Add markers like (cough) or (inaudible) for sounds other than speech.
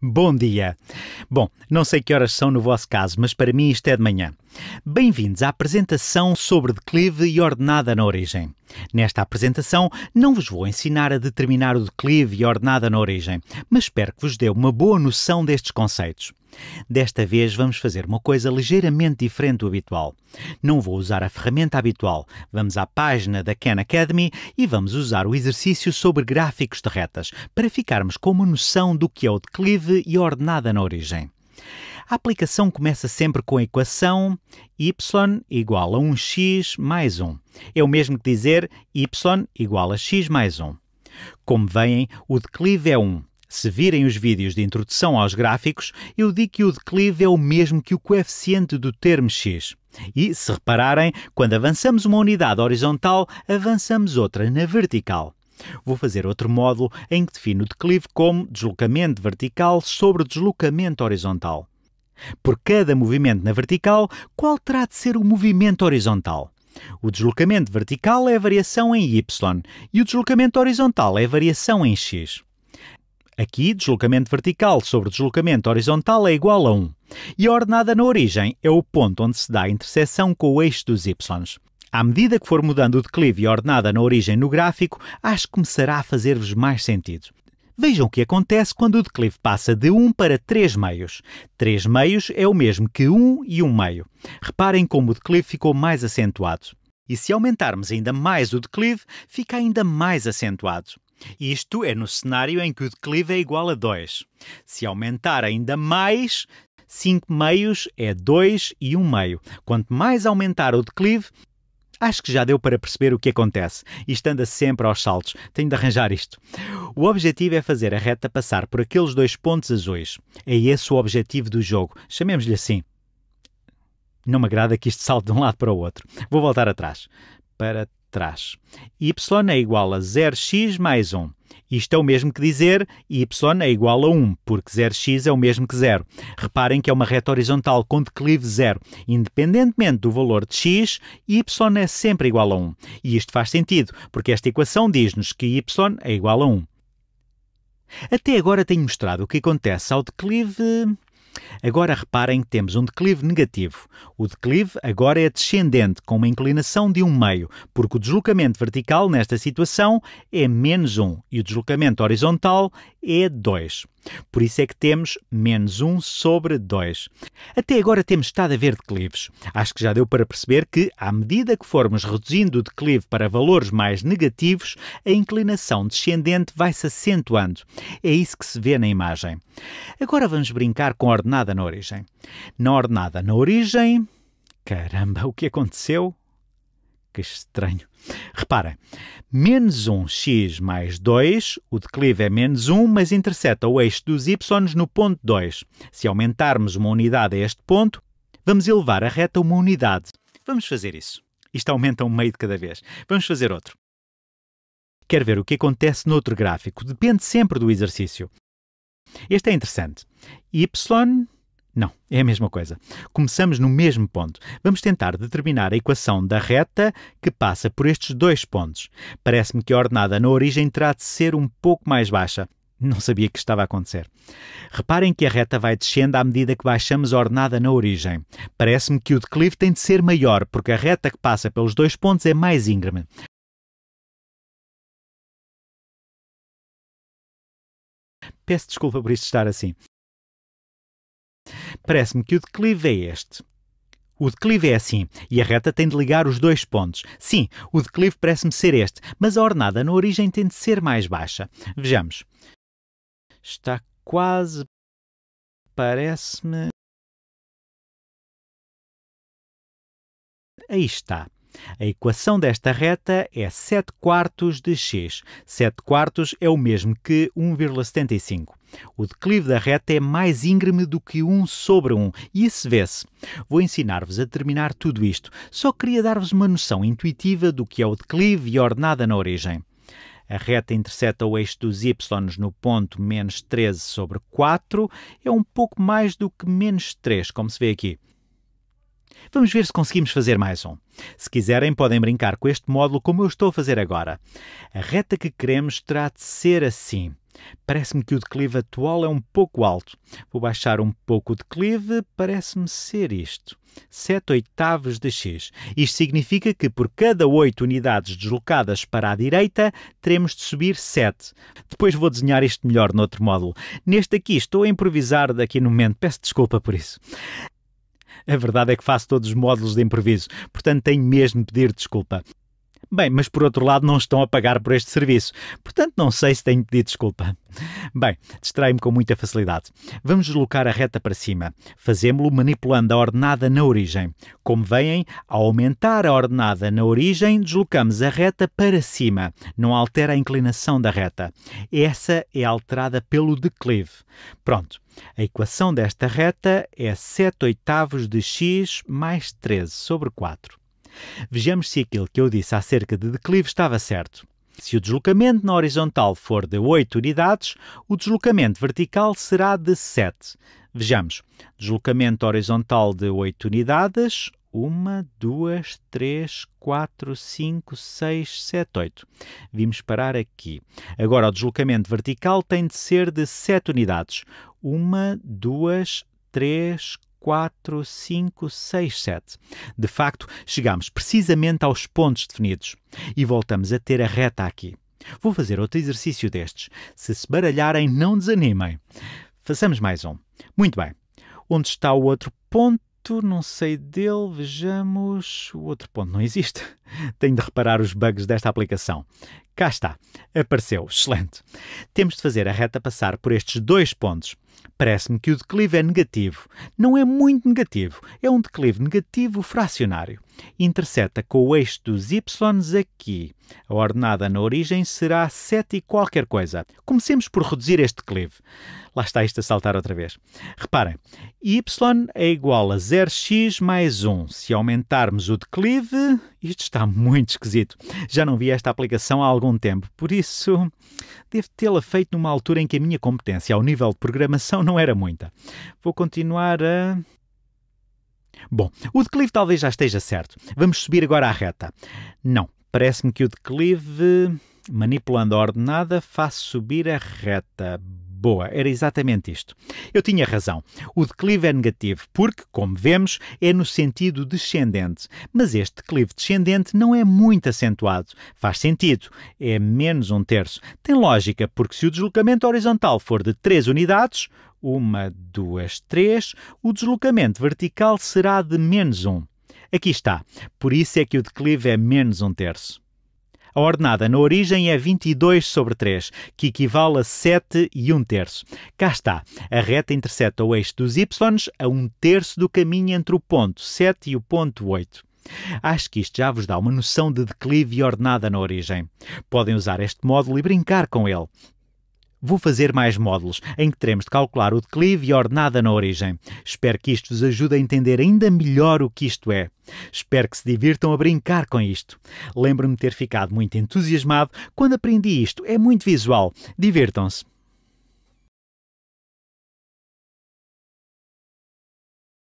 Bom dia. Bom, não sei que horas são no vosso caso, mas para mim isto é de manhã. Bem-vindos à apresentação sobre declive e ordenada na origem. Nesta apresentação, não vos vou ensinar a determinar o declive e ordenada na origem, mas espero que vos dê uma boa noção destes conceitos. Desta vez vamos fazer uma coisa ligeiramente diferente do habitual. Não vou usar a ferramenta habitual. Vamos à página da Khan Academy e vamos usar o exercício sobre gráficos de retas para ficarmos com uma noção do que é o declive e a ordenada na origem. A aplicação começa sempre com a equação y igual a 1x mais 1. É o mesmo que dizer y igual a x mais 1. Como veem, o declive é 1 se virem os vídeos de introdução aos gráficos, eu digo que o declive é o mesmo que o coeficiente do termo x. E, se repararem, quando avançamos uma unidade horizontal, avançamos outra na vertical. Vou fazer outro módulo em que defino o declive como deslocamento vertical sobre deslocamento horizontal. Por cada movimento na vertical, qual terá de ser o movimento horizontal? O deslocamento vertical é a variação em y e o deslocamento horizontal é a variação em x. Aqui, deslocamento vertical sobre deslocamento horizontal é igual a 1. E a ordenada na origem é o ponto onde se dá a interseção com o eixo dos y. À medida que for mudando o declive e a ordenada na origem no gráfico, acho que começará a fazer-vos mais sentido. Vejam o que acontece quando o declive passa de 1 para 3 meios. 3 meios é o mesmo que 1 e 1 meio. Reparem como o declive ficou mais acentuado. E se aumentarmos ainda mais o declive, fica ainda mais acentuado. Isto é no cenário em que o declive é igual a 2. Se aumentar ainda mais, 5 meios é 2 e 1 um meio. Quanto mais aumentar o declive, Acho que já deu para perceber o que acontece. Isto anda sempre aos saltos. Tenho de arranjar isto. O objetivo é fazer a reta passar por aqueles dois pontos azuis. É esse o objetivo do jogo. Chamemos-lhe assim. Não me agrada que isto salte de um lado para o outro. Vou voltar atrás. Para trás. y é igual a 0x mais 1. Isto é o mesmo que dizer y é igual a 1, porque 0x é o mesmo que 0. Reparem que é uma reta horizontal com declive zero. Independentemente do valor de x, y é sempre igual a 1. E isto faz sentido, porque esta equação diz-nos que y é igual a 1. Até agora tenho mostrado o que acontece ao declive Agora reparem que temos um declive negativo. O declive agora é descendente, com uma inclinação de um meio, porque o deslocamento vertical nesta situação é menos 1 e o deslocamento horizontal é 2. Por isso é que temos menos 1 sobre 2. Até agora temos estado a ver declives. Acho que já deu para perceber que, à medida que formos reduzindo o declive para valores mais negativos, a inclinação descendente vai se acentuando. É isso que se vê na imagem. Agora vamos brincar com a ordenada na origem. Na ordenada na origem. Caramba, o que aconteceu? que estranho. Reparem, menos 1x mais 2, o declive é menos 1, mas interseta o eixo dos y no ponto 2. Se aumentarmos uma unidade a este ponto, vamos elevar a reta uma unidade. Vamos fazer isso. Isto aumenta um meio de cada vez. Vamos fazer outro. Quer ver o que acontece noutro gráfico? Depende sempre do exercício. Este é interessante. y não, é a mesma coisa. Começamos no mesmo ponto. Vamos tentar determinar a equação da reta que passa por estes dois pontos. Parece-me que a ordenada na origem terá de ser um pouco mais baixa. Não sabia que estava a acontecer. Reparem que a reta vai descendo à medida que baixamos a ordenada na origem. Parece-me que o declive tem de ser maior, porque a reta que passa pelos dois pontos é mais íngreme. Peço desculpa por isto estar assim parece-me que o declive é este. O declive é assim, e a reta tem de ligar os dois pontos. Sim, o declive parece-me ser este, mas a ornada na origem tem de ser mais baixa. Vejamos. Está quase. Parece-me. Aí está. A equação desta reta é 7 quartos de x. 7 quartos é o mesmo que 1,75. O declive da reta é mais íngreme do que 1 sobre 1, e isso vê-se. Vou ensinar-vos a determinar tudo isto, só queria dar-vos uma noção intuitiva do que é o declive e a ordenada na origem. A reta intercepta o eixo dos y no ponto menos 13 sobre 4, é um pouco mais do que menos 3, como se vê aqui. Vamos ver se conseguimos fazer mais um. Se quiserem, podem brincar com este módulo como eu estou a fazer agora. A reta que queremos terá de ser assim. Parece-me que o declive atual é um pouco alto. Vou baixar um pouco o declive, parece-me ser isto. 7 oitavos de x. Isto significa que por cada 8 unidades deslocadas para a direita, teremos de subir 7. Depois vou desenhar isto melhor noutro módulo. Neste aqui estou a improvisar daqui no momento, peço desculpa por isso. A verdade é que faço todos os módulos de improviso, portanto tenho mesmo de pedir desculpa. Bem, mas por outro lado não estão a pagar por este serviço. Portanto, não sei se tenho de pedir desculpa. Bem, distraio-me com muita facilidade. Vamos deslocar a reta para cima. Fazemos-lo manipulando a ordenada na origem. Como veem, ao aumentar a ordenada na origem, deslocamos a reta para cima. Não altera a inclinação da reta. Essa é alterada pelo declive. Pronto. A equação desta reta é 7 oitavos de x mais 13 sobre 4. Vejamos se aquilo que eu disse acerca de declive estava certo. Se o deslocamento na horizontal for de 8 unidades, o deslocamento vertical será de 7. Vejamos, deslocamento horizontal de 8 unidades, 1, 2, 3, 4, 5, 6, 7, 8. Vimos parar aqui. Agora, o deslocamento vertical tem de ser de 7 unidades. 1, 2, 3, 4, 4, 5, 6, 7. De facto, chegamos precisamente aos pontos definidos e voltamos a ter a reta aqui. Vou fazer outro exercício destes. Se se baralharem, não desanimem. Façamos mais um. Muito bem. Onde está o outro ponto? Não sei dele. Vejamos. O outro ponto não existe. (laughs) Tenho de reparar os bugs desta aplicação. Cá está. Apareceu. Excelente. Temos de fazer a reta passar por estes dois pontos. Parece-me que o declive é negativo. Não é muito negativo, é um declive negativo fracionário. Interseta com o eixo dos y aqui. A ordenada na origem será 7 e qualquer coisa. Comecemos por reduzir este declive. Lá está isto a saltar outra vez. Reparem, y é igual a 0x mais 1. Se aumentarmos o declive, isto está muito esquisito. Já não vi esta aplicação há algum tempo, por isso devo tê-la feito numa altura em que a minha competência ao nível de programação não era muita. Vou continuar a. Bom, o declive talvez já esteja certo. Vamos subir agora à reta. Não, parece-me que o declive manipulando a ordenada, faz subir a reta boa. Era exatamente isto. Eu tinha razão. O declive é negativo porque, como vemos, é no sentido descendente. Mas este declive descendente não é muito acentuado. Faz sentido. É menos um terço. Tem lógica, porque se o deslocamento horizontal for de 3 unidades, uma, duas, três, o deslocamento vertical será de menos um. Aqui está. Por isso é que o declive é menos um terço. A ordenada na origem é 22 sobre 3, que equivale a 7 e 1 terço. Cá está, a reta intercepta o eixo dos y a 1 terço do caminho entre o ponto 7 e o ponto 8. Acho que isto já vos dá uma noção de declive e ordenada na origem. Podem usar este módulo e brincar com ele vou fazer mais módulos, em que teremos de calcular o declive e a ordenada na origem. Espero que isto vos ajude a entender ainda melhor o que isto é. Espero que se divirtam a brincar com isto. Lembro-me de ter ficado muito entusiasmado quando aprendi isto. É muito visual. Divirtam-se.